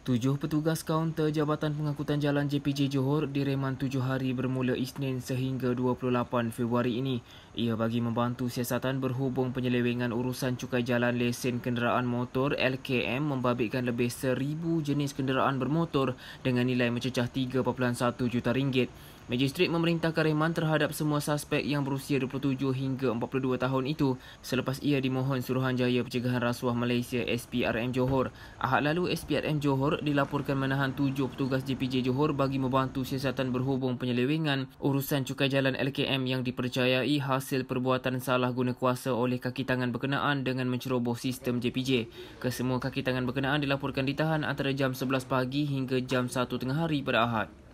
Tujuh petugas kaunter Jabatan Pengangkutan Jalan JPJ Johor direman tujuh hari bermula Isnin sehingga 28 Februari ini. Ia bagi membantu siasatan berhubung penyelewengan urusan cukai jalan lesen kenderaan motor LKM membabitkan lebih seribu jenis kenderaan bermotor dengan nilai mencecah 3.1 juta ringgit. Magistrate memerintahkan reman terhadap semua suspek yang berusia 27 hingga 42 tahun itu selepas ia dimohon Suruhanjaya Pencegahan Rasuah Malaysia SPRM Johor. Ahad lalu SPRM Johor dilaporkan menahan tujuh petugas JPJ Johor bagi membantu siasatan berhubung penyelewengan urusan cukai jalan LKM yang dipercayai hasil perbuatan salah guna kuasa oleh kaki tangan berkenaan dengan menceroboh sistem JPJ. Kesemua kaki tangan berkenaan dilaporkan ditahan antara jam 11 pagi hingga jam 1 tengah hari pada Ahad.